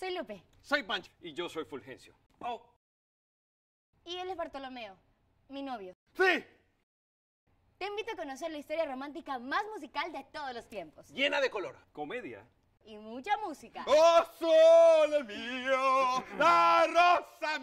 Soy Lupe. Soy Pancho. Y yo soy Fulgencio. Oh. Y él es Bartolomeo, mi novio. ¡Sí! Te invito a conocer la historia romántica más musical de todos los tiempos. Llena de color, comedia. Y mucha música. ¡Oh, sol mío! ¡La rosa